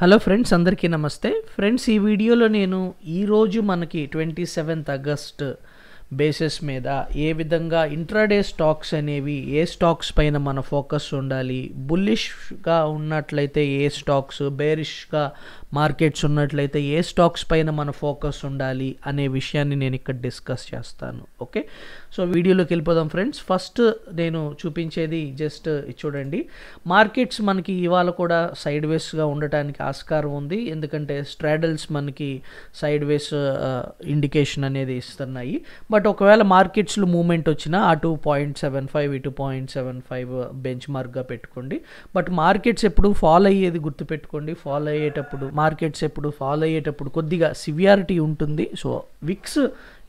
hello friends అందరికీ నమస్తే friends ఈ వీడియోలో నేను ఈరోజు మనకి ట్వంటీ సెవెంత్ ఆగస్ట్ బేసిస్ మీద ఏ విధంగా ఇంట్రాడే స్టాక్స్ అనేవి ఏ స్టాక్స్ పైన మన ఫోకస్ ఉండాలి బుల్లిష్గా ఉన్నట్లయితే ఏ స్టాక్స్ బేరిష్గా మార్కెట్స్ ఉన్నట్లయితే ఏ స్టాక్స్ పైన మన ఫోకస్ ఉండాలి అనే విషయాన్ని నేను ఇక్కడ డిస్కస్ చేస్తాను ఓకే సో వీడియోలోకి వెళ్ళిపోదాం ఫ్రెండ్స్ ఫస్ట్ నేను చూపించేది జస్ట్ చూడండి మార్కెట్స్ మనకి ఇవాళ కూడా సైడ్ వేస్గా ఉండటానికి ఆస్కారం ఉంది ఎందుకంటే స్ట్రాడల్స్ మనకి సైడ్ వేస్ ఇండికేషన్ అనేది ఇస్తున్నాయి బట్ ఒకవేళ మార్కెట్స్లో మూమెంట్ వచ్చినా టూ పాయింట్ సెవెన్ ఫైవ్ ఇటు పాయింట్ సెవెన్ ఫైవ్ బెంచ్ మార్క్గా పెట్టుకోండి బట్ మార్కెట్స్ ఎప్పుడు ఫాల్ అయ్యేది గుర్తుపెట్టుకోండి ఫాలో అయ్యేటప్పుడు మార్కెట్స్ ఎప్పుడు ఫాలో అయ్యేటప్పుడు కొద్దిగా సివియారిటీ ఉంటుంది సో విక్స్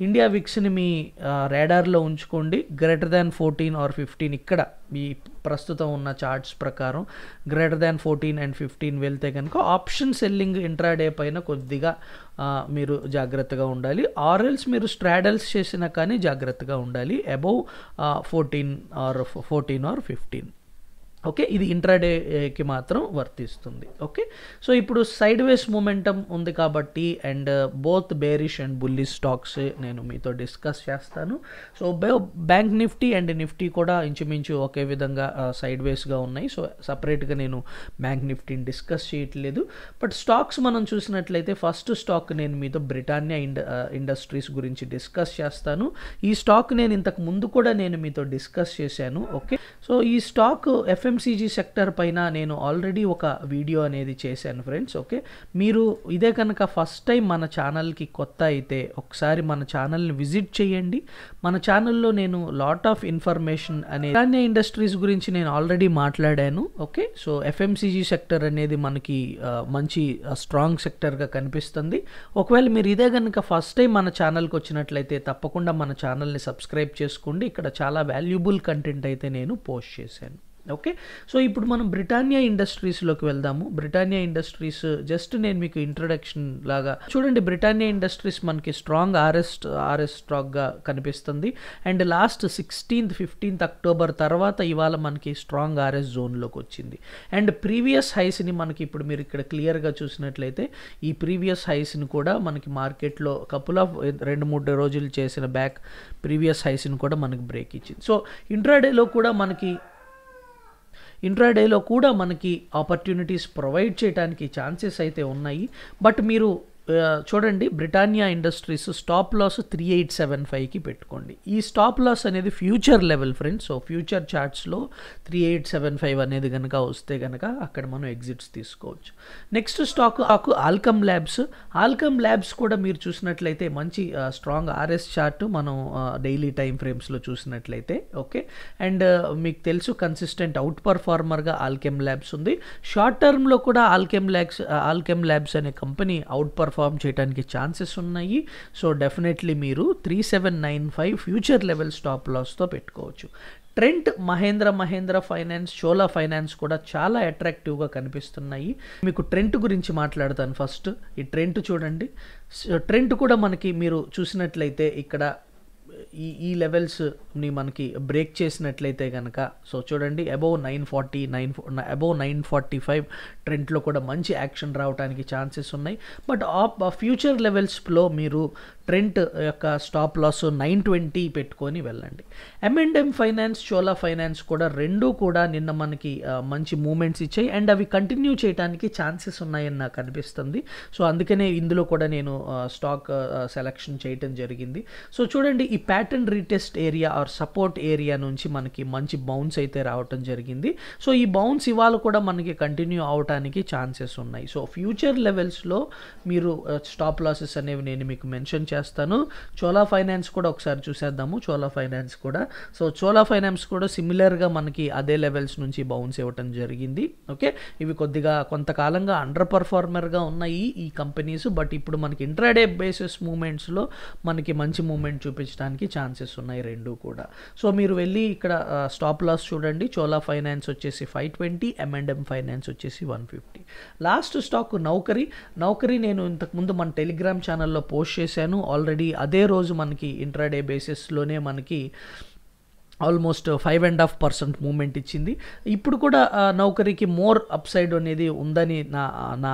ఇండియా విక్స్ని మీ రేడార్లో ఉంచుకోండి greater than fourteen or fifteen ఇక్కడ మీ ప్రస్తుతం ఉన్న చార్ట్స్ ప్రకారం greater than fourteen and fifteen వెళ్తే కనుక ఆప్షన్ సెల్లింగ్ ఇంట్రాడే పైన కొద్దిగా మీరు జాగ్రత్తగా ఉండాలి ఆర్ఎల్స్ మీరు స్ట్రాడల్స్ చేసినా కానీ జాగ్రత్తగా ఉండాలి above fourteen or fourteen or fifteen okay ఇది ఇంట్రాడేకి మాత్రం వర్తిస్తుంది ఓకే సో ఇప్పుడు సైడ్ వేస్ మూమెంటం ఉంది కాబట్టి and both bearish and bullish stocks నేను మీతో డిస్కస్ చేస్తాను so bank Nifty and Nifty కూడా ఇంచుమించు ఒకే విధంగా సైడ్ uh, వేస్గా ఉన్నాయి సో సపరేట్గా నేను బ్యాంక్ నిఫ్టీని డిస్కస్ చేయట్లేదు బట్ స్టాక్స్ మనం చూసినట్లయితే ఫస్ట్ స్టాక్ నేను మీతో బ్రిటానియా ఇండ ఇండస్ట్రీస్ uh, గురించి డిస్కస్ చేస్తాను ఈ స్టాక్ నేను ఇంతకు ముందు కూడా నేను మీతో డిస్కస్ చేశాను ఓకే సో ఈ స్టాక్ ఎఫ్ఎం ఎఫ్ఎంసీజీ సెక్టర్ పైన నేను ఆల్రెడీ ఒక వీడియో అనేది చేశాను ఫ్రెండ్స్ ఓకే మీరు ఇదే కనుక ఫస్ట్ టైం మన ఛానల్కి కొత్త అయితే ఒకసారి మన ఛానల్ని విజిట్ చేయండి మన ఛానల్లో నేను లాట్ ఆఫ్ ఇన్ఫర్మేషన్ అనే ధాన్య ఇండస్ట్రీస్ గురించి నేను ఆల్రెడీ మాట్లాడాను ఓకే సో ఎఫ్ఎంసీజీ సెక్టర్ అనేది మనకి మంచి స్ట్రాంగ్ సెక్టర్గా కనిపిస్తుంది ఒకవేళ మీరు ఇదే కనుక ఫస్ట్ టైం మన ఛానల్కి వచ్చినట్లయితే తప్పకుండా మన ఛానల్ని సబ్స్క్రైబ్ చేసుకోండి ఇక్కడ చాలా వాల్యుబుల్ కంటెంట్ అయితే నేను పోస్ట్ చేశాను ఓకే సో ఇప్పుడు మనం బ్రిటానియా ఇండస్ట్రీస్లోకి వెళ్దాము బ్రిటానియా ఇండస్ట్రీస్ జస్ట్ నేను మీకు ఇంట్రడక్షన్ లాగా చూడండి బ్రిటానియా ఇండస్ట్రీస్ మనకి స్ట్రాంగ్ ఆర్ఎస్ ఆర్ఎస్ స్ట్రాక్గా కనిపిస్తుంది and last sixteenth fifteenth October తర్వాత ఇవాళ మనకి స్ట్రాంగ్ ఆర్ఎస్ జోన్లోకి వచ్చింది అండ్ ప్రీవియస్ హైస్ని మనకి ఇప్పుడు మీరు ఇక్కడ క్లియర్గా చూసినట్లయితే ఈ ప్రీవియస్ హైస్ని కూడా మనకి మార్కెట్లో కపుల్ ఆఫ్ రెండు మూడు రోజులు చేసిన బ్యాక్ ప్రీవియస్ హైస్ని కూడా మనకి బ్రేక్ ఇచ్చింది సో ఇంట్రాడేలో కూడా మనకి ఇంట్రాడేలో కూడా మనకి ఆపర్చునిటీస్ ప్రొవైడ్ చేయడానికి ఛాన్సెస్ అయితే ఉన్నాయి బట్ మీరు చూడండి Britannia industries stop loss three eight seven ఫైవ్కి పెట్టుకోండి ఈ స్టాప్ లాస్ అనేది future level friends so future చార్ట్స్లో త్రీ ఎయిట్ సెవెన్ ఫైవ్ అనేది కనుక వస్తే కనుక అక్కడ మనం ఎగ్జిట్స్ తీసుకోవచ్చు నెక్స్ట్ స్టాక్ ఆకు ఆల్కమ్ ల్యాబ్స్ ఆల్కమ్ ల్యాబ్స్ కూడా మీరు చూసినట్లయితే మంచి స్ట్రాంగ్ ఆర్ఎస్ చార్ట్ మనం డైలీ టైం ఫ్రేమ్స్లో చూసినట్లయితే ఓకే అండ్ మీకు తెలుసు కన్సిస్టెంట్ అవుట్ పర్ఫార్మర్గా ఆల్కెమ్ ల్యాబ్స్ ఉంది షార్ట్ టర్మ్లో కూడా ఆల్కెమ్ ల్యాబ్స్ ఆల్కెమ్ ల్యాబ్స్ అనే కంపెనీ అవుట్ పర్ఫార్మ్ పర్ఫామ్ చేయడానికి ఛాన్సెస్ ఉన్నాయి సో డెఫినెట్లీ మీరు three seven nine five future level stop లాస్తో పెట్టుకోవచ్చు Trent Mahindra Mahindra finance Chola finance కూడా చాలా అట్రాక్టివ్గా కనిపిస్తున్నాయి మీకు ట్రెంట్ గురించి మాట్లాడతాను ఫస్ట్ ఈ ట్రెంట్ చూడండి ట్రెంట్ కూడా మనకి మీరు చూసినట్లయితే ఇక్కడ ఈ ఈ లెవెల్స్ని మనకి బ్రేక్ చేసినట్లయితే కనుక సో చూడండి above nine forty nine above nine forty five ట్రెంట్లో కూడా మంచి యాక్షన్ రావడానికి ఛాన్సెస్ ఉన్నాయి బట్ ఆ ఫ్యూచర్ లెవెల్స్లో మీరు ట్రెంట్ యొక్క స్టాప్ లాస్ నైన్ ట్వంటీ పెట్టుకొని వెళ్ళండి ఎంఎండ్ఎం ఫైనాన్స్ చోలా ఫైనాన్స్ కూడా రెండూ కూడా నిన్న మనకి మంచి మూమెంట్స్ ఇచ్చాయి అండ్ అవి కంటిన్యూ చేయడానికి ఛాన్సెస్ ఉన్నాయని నాకు అనిపిస్తుంది సో అందుకనే ఇందులో కూడా నేను స్టాక్ సెలెక్షన్ చేయటం జరిగింది సో చూడండి ఈ pattern retest area or support area నుంచి మనకి మంచి బౌన్స్ అయితే రావటం జరిగింది సో ఈ బౌన్స్ ఇవాళ కూడా మనకి కంటిన్యూ అవడానికి ఛాన్సెస్ ఉన్నాయి సో ఫ్యూచర్ లెవెల్స్లో మీరు స్టాప్ లాసెస్ అనేవి నేను మీకు మెన్షన్ చేస్తాను చోలా ఫైనాన్స్ కూడా ఒకసారి చూసేద్దాము చోలా ఫైనాన్స్ కూడా సో చోలా ఫైనాన్స్ కూడా సిమిలర్గా మనకి అదే లెవెల్స్ నుంచి బౌన్స్ ఇవ్వటం జరిగింది ఓకే ఇవి కొద్దిగా కొంతకాలంగా అండర్ పర్ఫార్మర్గా ఉన్నాయి ఈ కంపెనీస్ బట్ ఇప్పుడు మనకి ఇంట్రాడే బేసిస్ మూమెంట్స్లో మనకి మంచి మూమెంట్ చూపించడానికి ఛాన్సెస్ ఉన్నాయి రెండు కూడా సో మీరు వెళ్ళి ఇక్కడ స్టాప్ లాస్ చూడండి చోలా ఫైనాన్స్ వచ్చేసి ఫైవ్ ట్వంటీ ఎంఎండ్ఎం ఫైనాన్స్ వచ్చేసి one fifty last stock Naukri Naukri నేను ఇంతకుముందు మన టెలిగ్రామ్ ఛానల్లో పోస్ట్ చేశాను ఆల్రెడీ అదే రోజు మనకి ఇంట్రాడే బేసిస్లోనే మనకి almost five and half percent movement ఇచ్చింది ఇప్పుడు కూడా నౌకరీకి మోర్ అప్ సైడ్ అనేది ఉందని నా నా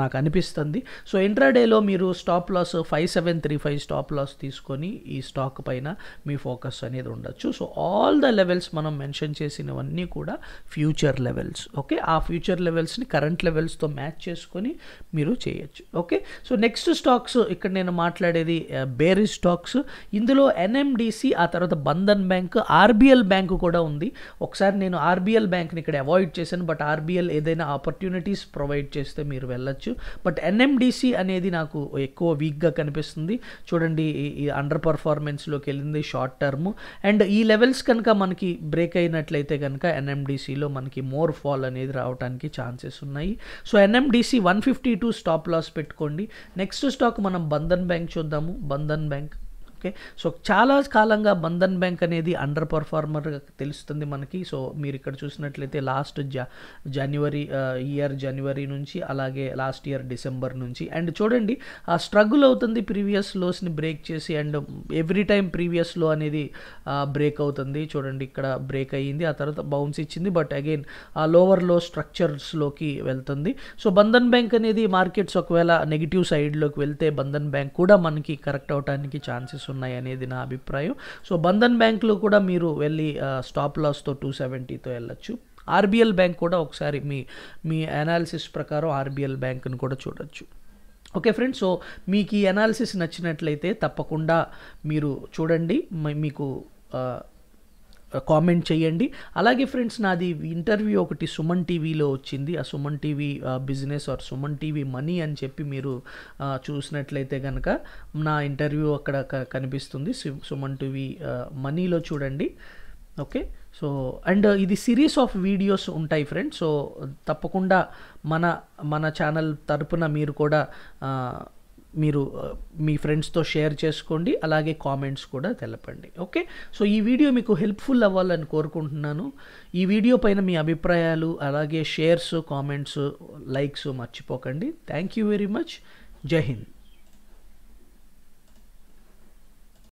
నాకు అనిపిస్తుంది సో ఇంట్రాడేలో మీరు stop loss five seven three five stop loss తీసుకొని ఈ స్టాక్ పైన మీ ఫోకస్ అనేది ఉండొచ్చు సో ఆల్ ద లెవెల్స్ మనం మెన్షన్ చేసినవన్నీ కూడా ఫ్యూచర్ లెవెల్స్ ఓకే ఆ ఫ్యూచర్ లెవెల్స్ని కరెంట్ లెవెల్స్తో మ్యాచ్ చేసుకొని మీరు చేయొచ్చు ఓకే సో నెక్స్ట్ స్టాక్స్ ఇక్కడ నేను మాట్లాడేది బేరీ స్టాక్స్ ఇందులో ఎన్ఎండిసి ఆ తర్వాత Bandhan bank bank RBL bank కూడా ఉంది ఒకసారి నేను ఆర్బిఎల్ బ్యాంక్ని ఇక్కడ అవాయిడ్ చేశాను బట్ ఆర్బీఎల్ ఏదైనా ఆపర్చునిటీస్ ప్రొవైడ్ చేస్తే మీరు వెళ్ళొచ్చు బట్ ఎన్ఎండిసి అనేది నాకు ఎక్కువ వీక్గా కనిపిస్తుంది చూడండి ఈ అండర్ పర్ఫార్మెన్స్లోకి వెళ్ళింది షార్ట్ టర్మ్ అండ్ ఈ లెవెల్స్ కనుక మనకి బ్రేక్ అయినట్లయితే కనుక ఎన్ఎండిసిలో మనకి మోర్ ఫాల్ అనేది రావడానికి ఛాన్సెస్ ఉన్నాయి so NMDC one fifty two stop loss పెట్టుకోండి నెక్స్ట్ స్టాక్ మనం బంధన్ బ్యాంక్ చూద్దాము బంధన్ బ్యాంక్ ఓకే సో చాలా కాలంగా బంధన్ బ్యాంక్ అనేది అండర్ పర్ఫార్మర్ తెలుస్తుంది మనకి సో మీరు ఇక్కడ చూసినట్లయితే లాస్ట్ జా జనవరి ఇయర్ జనవరి నుంచి అలాగే లాస్ట్ ఇయర్ డిసెంబర్ నుంచి అండ్ చూడండి ఆ స్ట్రగుల్ అవుతుంది ప్రీవియస్ లోస్ని బ్రేక్ చేసి and every time previous low అనేది బ్రేక్ అవుతుంది చూడండి ఇక్కడ బ్రేక్ అయ్యింది ఆ తర్వాత బౌన్స్ ఇచ్చింది బట్ అగైన్ ఆ లోవర్ లో స్ట్రక్చర్స్లోకి వెళ్తుంది సో బంధన్ బ్యాంక్ అనేది మార్కెట్స్ ఒకవేళ నెగిటివ్ సైడ్లోకి వెళ్తే బంధన్ బ్యాంక్ కూడా మనకి కరెక్ట్ అవడానికి ఛాన్సెస్ ఉన్నాయి అనేది నా అభిప్రాయం సో బంధన్ బ్యాంక్లో కూడా మీరు వెళ్ళి స్టాప్ లాస్తో టూ సెవెంటీతో వెళ్ళొచ్చు ఆర్బిఎల్ బ్యాంక్ కూడా ఒకసారి మీ మీ అనాలిసిస్ ప్రకారం ఆర్బిఎల్ బ్యాంక్ను కూడా చూడొచ్చు ఓకే ఫ్రెండ్స్ సో మీకు ఈ అనాలిసిస్ నచ్చినట్లయితే తప్పకుండా మీరు చూడండి మీకు కామెంట్ చేయండి అలాగే ఫ్రెండ్స్ నాది ఇంటర్వ్యూ ఒకటి సుమన్ టీవీలో వచ్చింది ఆ Suman TV business or Suman TV money అని చెప్పి మీరు చూసినట్లయితే కనుక నా ఇంటర్వ్యూ అక్కడ కనిపిస్తుంది సుమన్ టీవీ మనీలో చూడండి ఓకే సో అండ్ ఇది సిరీస్ ఆఫ్ వీడియోస్ ఉంటాయి ఫ్రెండ్స్ సో తప్పకుండా మన మన ఛానల్ తరపున మీరు కూడా మీరు మీ ఫ్రెండ్స్తో షేర్ చేసుకోండి అలాగే కామెంట్స్ కూడా తెలపండి ఓకే సో ఈ వీడియో మీకు హెల్ప్ఫుల్ అవ్వాలని కోరుకుంటున్నాను ఈ వీడియో పైన మీ అభిప్రాయాలు అలాగే షేర్స్ కామెంట్స్ లైక్స్ మర్చిపోకండి thank you very much Jai Hind